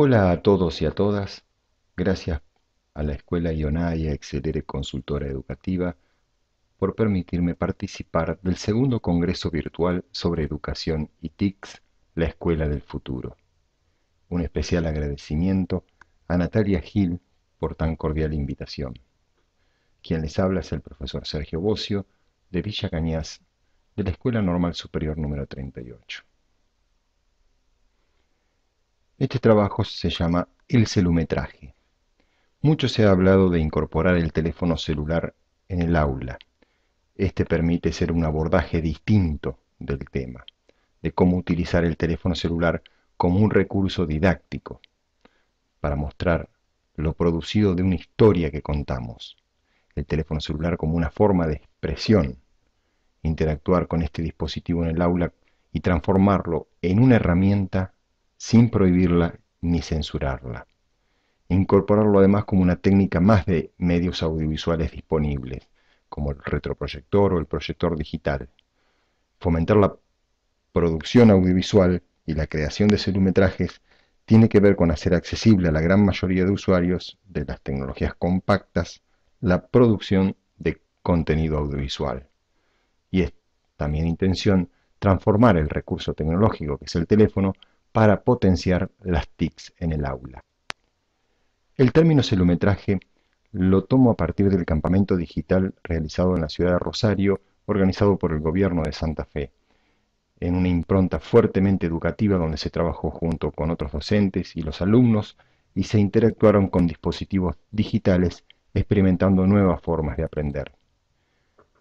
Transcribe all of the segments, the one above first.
Hola a todos y a todas. Gracias a la Escuela Ionaya Excelere Consultora Educativa por permitirme participar del segundo Congreso Virtual sobre Educación y TICS, la Escuela del Futuro. Un especial agradecimiento a Natalia Gil por tan cordial invitación. Quien les habla es el profesor Sergio Bocio, de Villa Cañas, de la Escuela Normal Superior número 38. Este trabajo se llama el celumetraje. Mucho se ha hablado de incorporar el teléfono celular en el aula. Este permite ser un abordaje distinto del tema, de cómo utilizar el teléfono celular como un recurso didáctico para mostrar lo producido de una historia que contamos. El teléfono celular como una forma de expresión. Interactuar con este dispositivo en el aula y transformarlo en una herramienta sin prohibirla ni censurarla. Incorporarlo además como una técnica más de medios audiovisuales disponibles, como el retroproyector o el proyector digital. Fomentar la producción audiovisual y la creación de celumetrajes tiene que ver con hacer accesible a la gran mayoría de usuarios de las tecnologías compactas la producción de contenido audiovisual. Y es también intención transformar el recurso tecnológico que es el teléfono para potenciar las TICs en el aula. El término celumetraje lo tomo a partir del campamento digital realizado en la ciudad de Rosario, organizado por el gobierno de Santa Fe, en una impronta fuertemente educativa donde se trabajó junto con otros docentes y los alumnos y se interactuaron con dispositivos digitales experimentando nuevas formas de aprender.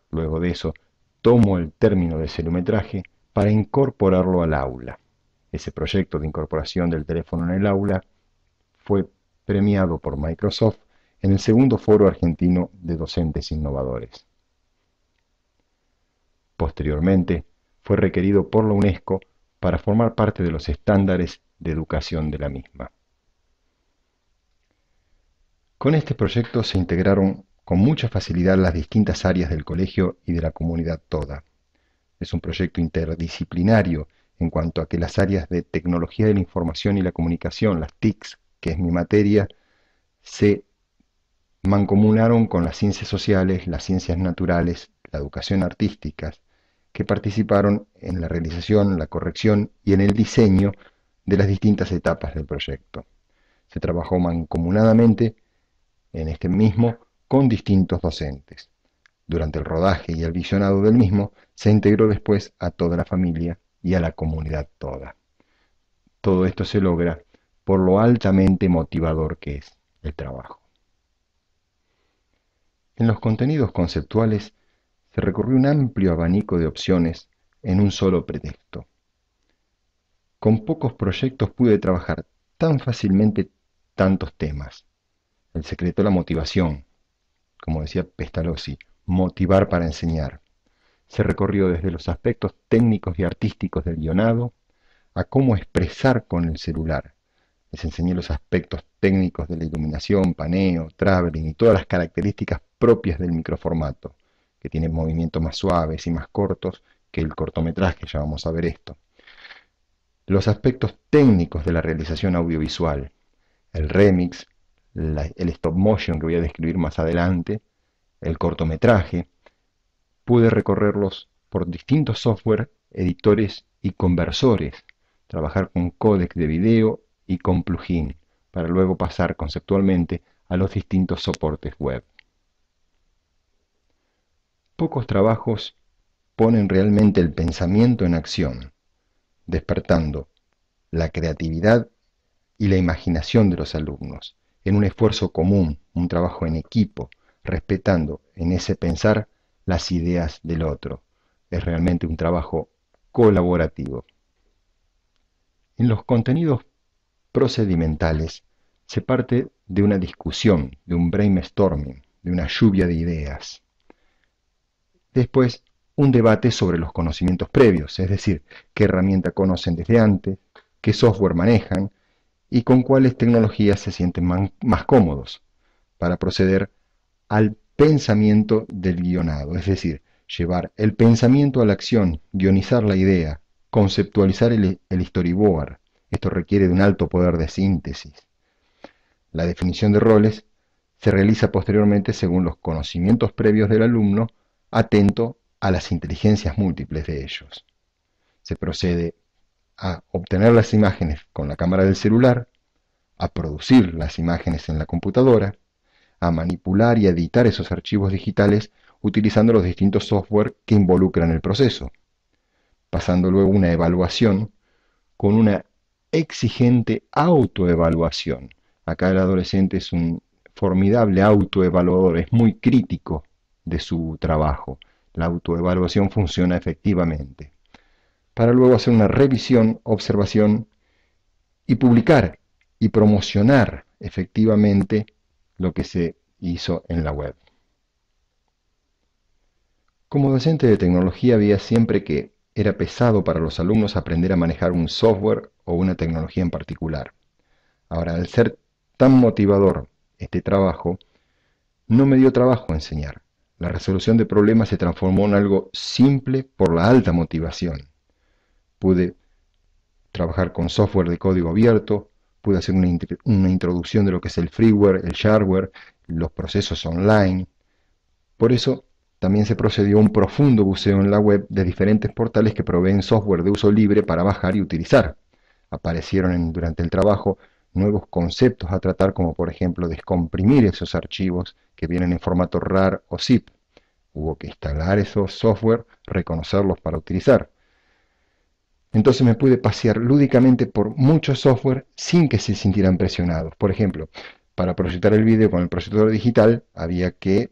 Luego de eso, tomo el término de celumetraje para incorporarlo al aula. Ese proyecto de incorporación del teléfono en el aula fue premiado por Microsoft en el segundo foro argentino de docentes innovadores. Posteriormente, fue requerido por la UNESCO para formar parte de los estándares de educación de la misma. Con este proyecto se integraron con mucha facilidad las distintas áreas del colegio y de la comunidad toda. Es un proyecto interdisciplinario en cuanto a que las áreas de tecnología de la información y la comunicación, las TICs, que es mi materia, se mancomunaron con las ciencias sociales, las ciencias naturales, la educación artística, que participaron en la realización, la corrección y en el diseño de las distintas etapas del proyecto. Se trabajó mancomunadamente en este mismo con distintos docentes. Durante el rodaje y el visionado del mismo, se integró después a toda la familia y a la comunidad toda. Todo esto se logra por lo altamente motivador que es el trabajo. En los contenidos conceptuales se recorrió un amplio abanico de opciones en un solo pretexto. Con pocos proyectos pude trabajar tan fácilmente tantos temas. El secreto de la motivación, como decía Pestalozzi, motivar para enseñar. Se recorrió desde los aspectos técnicos y artísticos del guionado a cómo expresar con el celular. Les enseñé los aspectos técnicos de la iluminación, paneo, traveling y todas las características propias del microformato, que tiene movimientos más suaves y más cortos que el cortometraje, ya vamos a ver esto. Los aspectos técnicos de la realización audiovisual, el remix, el stop motion que voy a describir más adelante, el cortometraje, pude recorrerlos por distintos software, editores y conversores, trabajar con códex de video y con plugin, para luego pasar conceptualmente a los distintos soportes web. Pocos trabajos ponen realmente el pensamiento en acción, despertando la creatividad y la imaginación de los alumnos, en un esfuerzo común, un trabajo en equipo, respetando en ese pensar las ideas del otro. Es realmente un trabajo colaborativo. En los contenidos procedimentales se parte de una discusión, de un brainstorming, de una lluvia de ideas. Después, un debate sobre los conocimientos previos, es decir, qué herramienta conocen desde antes, qué software manejan y con cuáles tecnologías se sienten más cómodos para proceder al pensamiento del guionado, es decir, llevar el pensamiento a la acción, guionizar la idea, conceptualizar el, storyboard. Esto requiere de un alto poder de síntesis. La definición de roles se realiza posteriormente según los conocimientos previos del alumno, atento a las inteligencias múltiples de ellos. Se procede a obtener las imágenes con la cámara del celular, a producir las imágenes en la computadora, a manipular y editar esos archivos digitales utilizando los distintos software que involucran el proceso, pasando luego una evaluación con una exigente autoevaluación. Acá el adolescente es un formidable autoevaluador, es muy crítico de su trabajo. La autoevaluación funciona efectivamente. Para luego hacer una revisión, observación y publicar y promocionar efectivamente lo que se hizo en la web. Como docente de tecnología había siempre que era pesado para los alumnos aprender a manejar un software o una tecnología en particular. Ahora, al ser tan motivador este trabajo, no me dio trabajo enseñar. La resolución de problemas se transformó en algo simple por la alta motivación. Pude trabajar con software de código abierto, pude hacer una, introducción de lo que es el freeware, el shareware, los procesos online. Por eso también se procedió a un profundo buceo en la web de diferentes portales que proveen software de uso libre para bajar y utilizar. Aparecieron durante el trabajo nuevos conceptos a tratar, como por ejemplo descomprimir esos archivos que vienen en formato RAR o ZIP. Hubo que instalar esos software, reconocerlos para utilizar. Entonces me pude pasear lúdicamente por mucho software sin que se sintieran presionados. Por ejemplo, para proyectar el vídeo con el proyector digital había que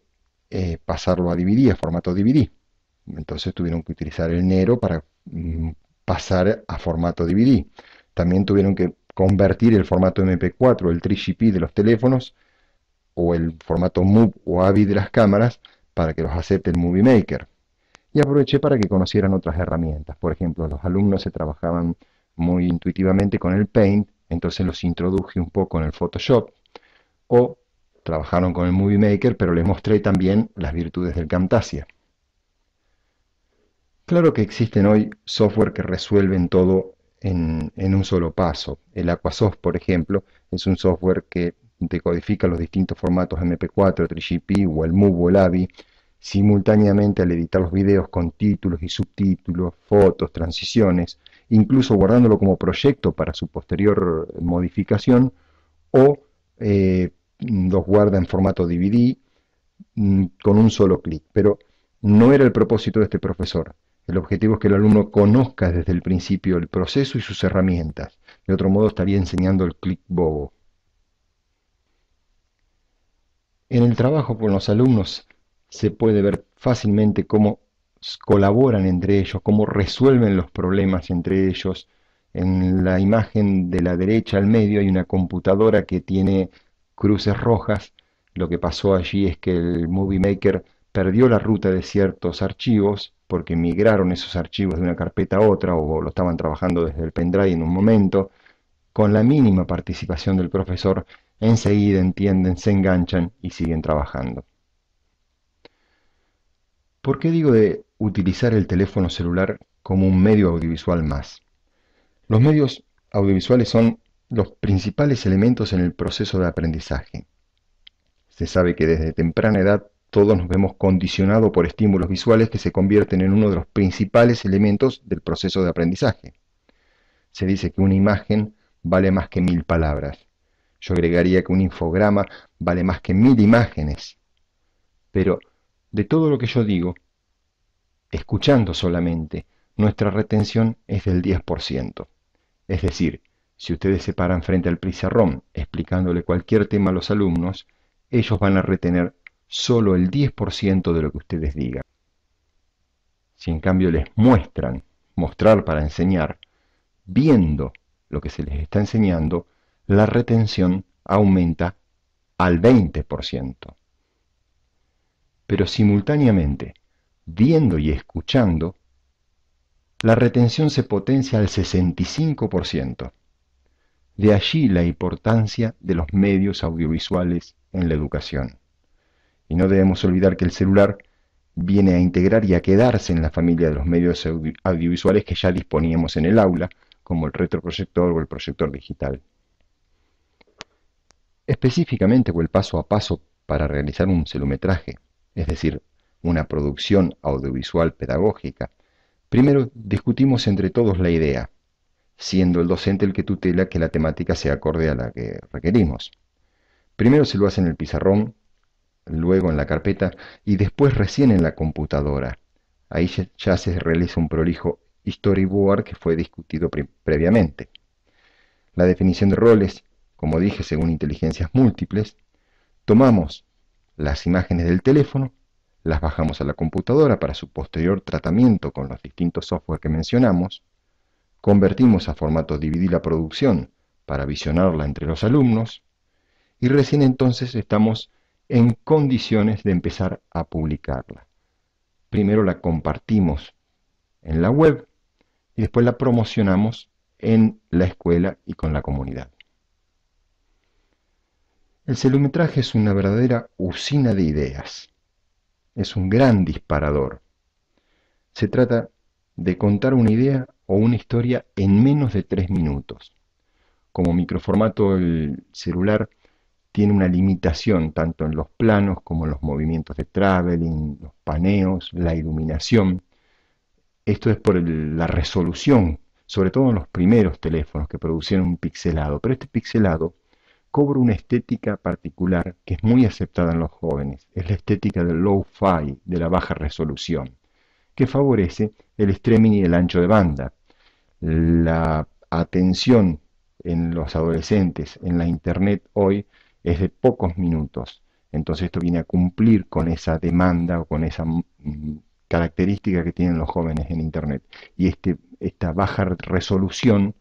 eh, pasarlo a DVD, a formato DVD. Entonces tuvieron que utilizar el Nero para mm, pasar a formato DVD. También tuvieron que convertir el formato MP4, el 3GP de los teléfonos, o el formato MOV o AVI de las cámaras, para que los acepte el Movie Maker y aproveché para que conocieran otras herramientas. Por ejemplo, los alumnos se trabajaban muy intuitivamente con el Paint, entonces los introduje un poco en el Photoshop, o trabajaron con el Movie Maker, pero les mostré también las virtudes del Camtasia. Claro que existen hoy software que resuelven todo en, un solo paso. El Aquasoft, por ejemplo, es un software que decodifica los distintos formatos MP4, 3GP o el MOV o el AVI Simultáneamente al editar los videos con títulos y subtítulos, fotos, transiciones, incluso guardándolo como proyecto para su posterior modificación, o eh, los guarda en formato DVD mm, con un solo clic. Pero no era el propósito de este profesor. El objetivo es que el alumno conozca desde el principio el proceso y sus herramientas. De otro modo estaría enseñando el clic bobo. En el trabajo con los alumnos se puede ver fácilmente cómo colaboran entre ellos, cómo resuelven los problemas entre ellos. En la imagen de la derecha al medio hay una computadora que tiene cruces rojas. Lo que pasó allí es que el Movie Maker perdió la ruta de ciertos archivos porque migraron esos archivos de una carpeta a otra o lo estaban trabajando desde el pendrive en un momento. Con la mínima participación del profesor, enseguida entienden, se enganchan y siguen trabajando. ¿Por qué digo de utilizar el teléfono celular como un medio audiovisual más? Los medios audiovisuales son los principales elementos en el proceso de aprendizaje. Se sabe que desde temprana edad todos nos vemos condicionados por estímulos visuales que se convierten en uno de los principales elementos del proceso de aprendizaje. Se dice que una imagen vale más que mil palabras. Yo agregaría que un infograma vale más que mil imágenes. Pero de todo lo que yo digo, escuchando solamente, nuestra retención es del 10%. Es decir, si ustedes se paran frente al pizarrón explicándole cualquier tema a los alumnos, ellos van a retener solo el 10% de lo que ustedes digan. Si en cambio les muestran, mostrar para enseñar, viendo lo que se les está enseñando, la retención aumenta al 20% pero simultáneamente, viendo y escuchando, la retención se potencia al 65%. De allí la importancia de los medios audiovisuales en la educación. Y no debemos olvidar que el celular viene a integrar y a quedarse en la familia de los medios audiovisuales que ya disponíamos en el aula, como el retroproyector o el proyector digital. Específicamente o el paso a paso para realizar un celumetraje es decir, una producción audiovisual pedagógica, primero discutimos entre todos la idea, siendo el docente el que tutela que la temática sea acorde a la que requerimos. Primero se lo hace en el pizarrón, luego en la carpeta y después recién en la computadora. Ahí ya se realiza un prolijo storyboard que fue discutido previamente. La definición de roles, como dije, según inteligencias múltiples, tomamos las imágenes del teléfono, las bajamos a la computadora para su posterior tratamiento con los distintos software que mencionamos, convertimos a formato DVD la producción para visionarla entre los alumnos y recién entonces estamos en condiciones de empezar a publicarla. Primero la compartimos en la web y después la promocionamos en la escuela y con la comunidad. El celumetraje es una verdadera usina de ideas. Es un gran disparador. Se trata de contar una idea o una historia en menos de tres minutos. Como microformato el celular tiene una limitación tanto en los planos como en los movimientos de traveling, los paneos, la iluminación. Esto es por la resolución, sobre todo en los primeros teléfonos que producían un pixelado, pero este pixelado cobra una estética particular que es muy aceptada en los jóvenes. Es la estética del low-fi, de la baja resolución, que favorece el streaming y el ancho de banda. La atención en los adolescentes, en la internet hoy, es de pocos minutos. Entonces esto viene a cumplir con esa demanda o con esa mm, característica que tienen los jóvenes en internet. Y este, esta baja resolución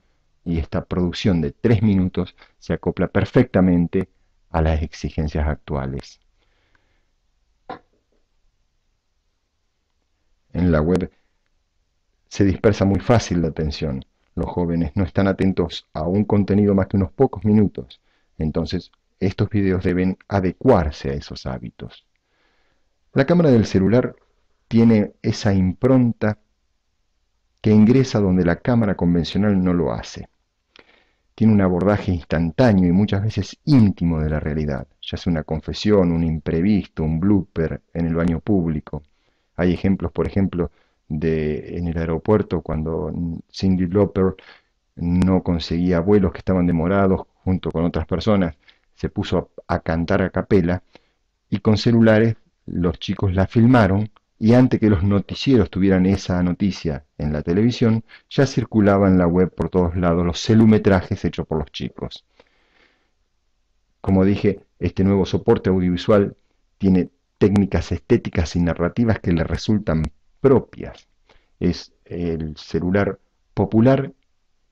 y esta producción de tres minutos se acopla perfectamente a las exigencias actuales. En la web se dispersa muy fácil la atención. Los jóvenes no están atentos a un contenido más que unos pocos minutos. Entonces, estos videos deben adecuarse a esos hábitos. La cámara del celular tiene esa impronta que ingresa donde la cámara convencional no lo hace tiene un abordaje instantáneo y muchas veces íntimo de la realidad, ya sea una confesión, un imprevisto, un blooper en el baño público. Hay ejemplos, por ejemplo, de en el aeropuerto cuando Cindy Loper no conseguía vuelos que estaban demorados junto con otras personas, se puso a, a cantar a capela y con celulares los chicos la filmaron y antes que los noticieros tuvieran esa noticia en la televisión, ya circulaba en la web por todos lados los celumetrajes hechos por los chicos. Como dije, este nuevo soporte audiovisual tiene técnicas estéticas y narrativas que le resultan propias. Es el celular popular,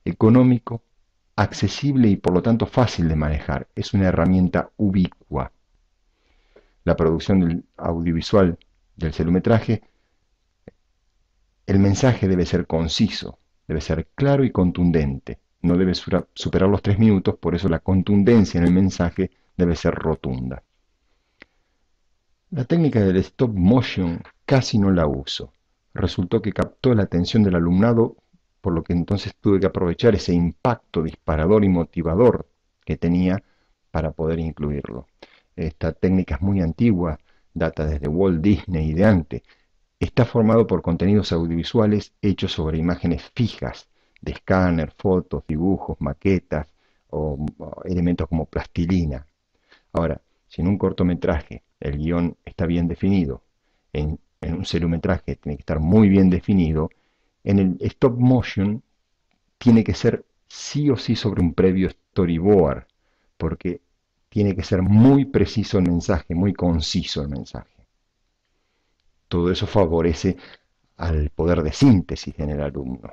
económico, accesible y por lo tanto fácil de manejar. Es una herramienta ubicua. La producción del audiovisual del celumetraje, el mensaje debe ser conciso, debe ser claro y contundente. No debe superar los tres minutos, por eso la contundencia en el mensaje debe ser rotunda. La técnica del stop motion casi no la uso. Resultó que captó la atención del alumnado, por lo que entonces tuve que aprovechar ese impacto disparador y motivador que tenía para poder incluirlo. Esta técnica es muy antigua, data desde Walt Disney y de antes, está formado por contenidos audiovisuales hechos sobre imágenes fijas, de escáner, fotos, dibujos, maquetas o, elementos como plastilina. Ahora, si en un cortometraje el guión está bien definido, en, un celumetraje tiene que estar muy bien definido, en el stop motion tiene que ser sí o sí sobre un previo storyboard, porque tiene que ser muy preciso el mensaje, muy conciso el mensaje. Todo eso favorece al poder de síntesis en el alumno.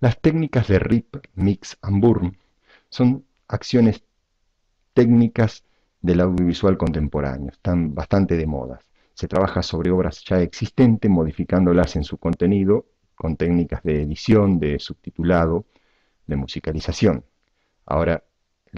Las técnicas de RIP, Mix and Burn son acciones técnicas del audiovisual contemporáneo, están bastante de moda. Se trabaja sobre obras ya existentes, modificándolas en su contenido con técnicas de edición, de subtitulado, de musicalización. Ahora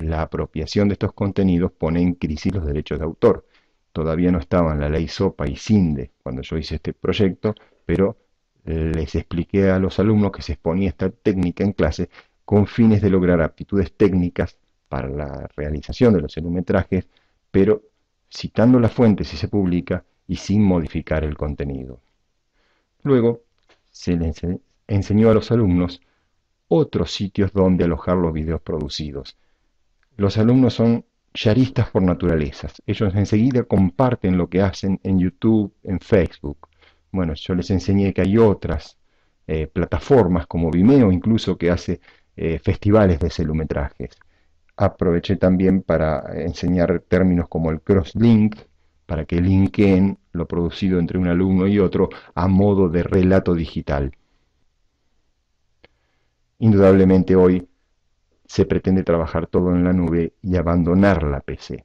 la apropiación de estos contenidos pone en crisis los derechos de autor. Todavía no estaban la ley SOPA y SINDE cuando yo hice este proyecto, pero les expliqué a los alumnos que se exponía esta técnica en clase con fines de lograr aptitudes técnicas para la realización de los enumetrajes, pero citando la fuente si se publica y sin modificar el contenido. Luego se les enseñó a los alumnos otros sitios donde alojar los videos producidos, los alumnos son charistas por naturaleza Ellos enseguida comparten lo que hacen en YouTube, en Facebook. Bueno, yo les enseñé que hay otras eh, plataformas como Vimeo incluso que hace eh, festivales de celumetrajes. Aproveché también para enseñar términos como el crosslink, para que linken lo producido entre un alumno y otro a modo de relato digital. Indudablemente hoy se pretende trabajar todo en la nube y abandonar la PC.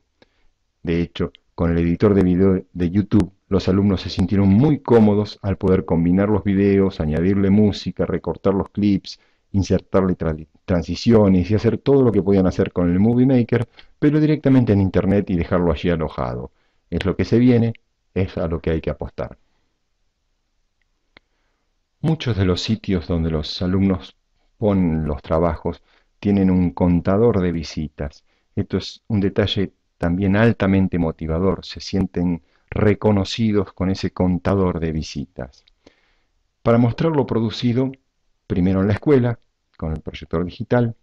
De hecho, con el editor de video de YouTube, los alumnos se sintieron muy cómodos al poder combinar los videos, añadirle música, recortar los clips, insertarle transiciones y hacer todo lo que podían hacer con el Movie Maker, pero directamente en Internet y dejarlo allí alojado. Es lo que se viene, es a lo que hay que apostar. Muchos de los sitios donde los alumnos ponen los trabajos tienen un contador de visitas. Esto es un detalle también altamente motivador, se sienten reconocidos con ese contador de visitas. Para mostrar lo producido, primero en la escuela, con el proyector digital,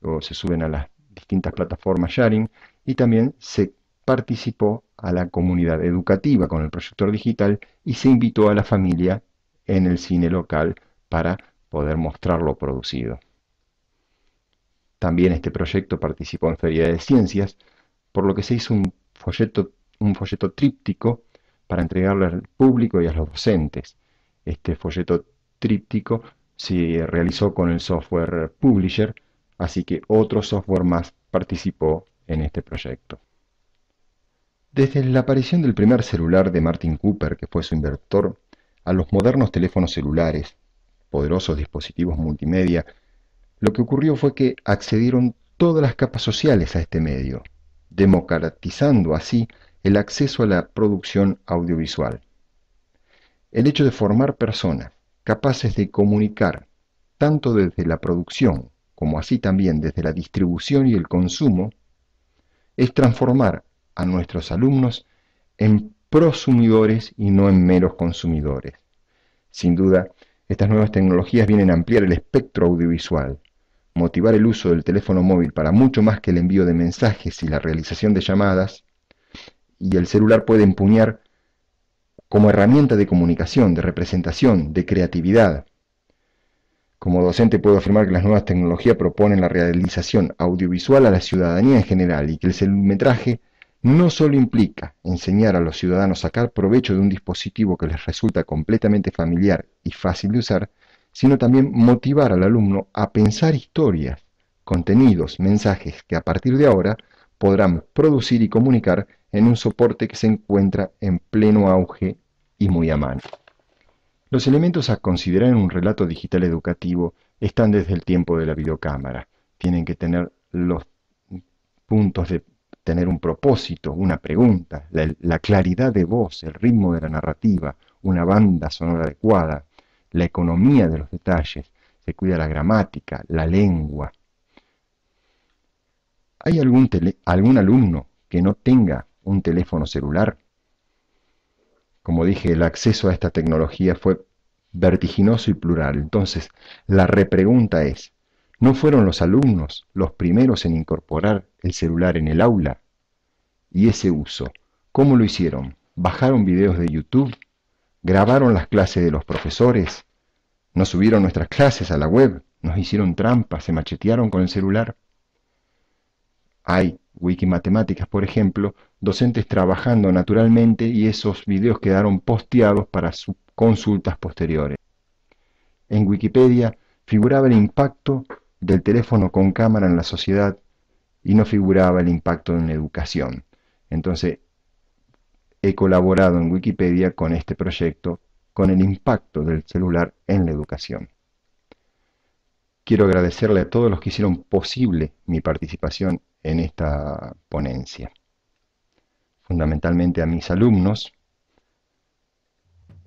luego se suben a las distintas plataformas sharing y también se participó a la comunidad educativa con el proyector digital y se invitó a la familia en el cine local para poder mostrar lo producido. También este proyecto participó en Feria de Ciencias, por lo que se hizo un folleto, un folleto tríptico para entregarlo al público y a los docentes. Este folleto tríptico se realizó con el software Publisher, así que otro software más participó en este proyecto. Desde la aparición del primer celular de Martin Cooper, que fue su inventor, a los modernos teléfonos celulares, poderosos dispositivos multimedia lo que ocurrió fue que accedieron todas las capas sociales a este medio, democratizando así el acceso a la producción audiovisual. El hecho de formar personas capaces de comunicar, tanto desde la producción como así también desde la distribución y el consumo, es transformar a nuestros alumnos en prosumidores y no en meros consumidores. Sin duda, estas nuevas tecnologías vienen a ampliar el espectro audiovisual, motivar el uso del teléfono móvil para mucho más que el envío de mensajes y la realización de llamadas, y el celular puede empuñar como herramienta de comunicación, de representación, de creatividad. Como docente puedo afirmar que las nuevas tecnologías proponen la realización audiovisual a la ciudadanía en general y que el celumetraje no solo implica enseñar a los ciudadanos a sacar provecho de un dispositivo que les resulta completamente familiar y fácil de usar, sino también motivar al alumno a pensar historias, contenidos, mensajes que a partir de ahora podrán producir y comunicar en un soporte que se encuentra en pleno auge y muy a mano. Los elementos a considerar en un relato digital educativo están desde el tiempo de la videocámara. Tienen que tener los puntos de tener un propósito, una pregunta, la, la claridad de voz, el ritmo de la narrativa, una banda sonora adecuada, la economía de los detalles, se cuida la gramática, la lengua. ¿Hay algún, algún alumno que no tenga un teléfono celular? Como dije, el acceso a esta tecnología fue vertiginoso y plural. Entonces, la repregunta es, ¿no fueron los alumnos los primeros en incorporar el celular en el aula? Y ese uso, ¿cómo lo hicieron? ¿Bajaron videos de YouTube? grabaron las clases de los profesores, ¿No subieron nuestras clases a la web, nos hicieron trampas, se machetearon con el celular. Hay Wikimatemáticas, por ejemplo, docentes trabajando naturalmente y esos videos quedaron posteados para consultas posteriores. En Wikipedia figuraba el impacto del teléfono con cámara en la sociedad y no figuraba el impacto en la educación. Entonces, he colaborado en Wikipedia con este proyecto, con el impacto del celular en la educación. Quiero agradecerle a todos los que hicieron posible mi participación en esta ponencia, fundamentalmente a mis alumnos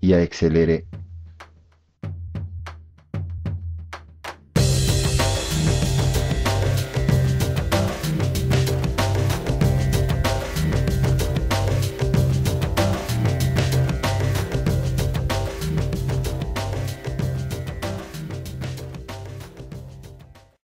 y a Excelere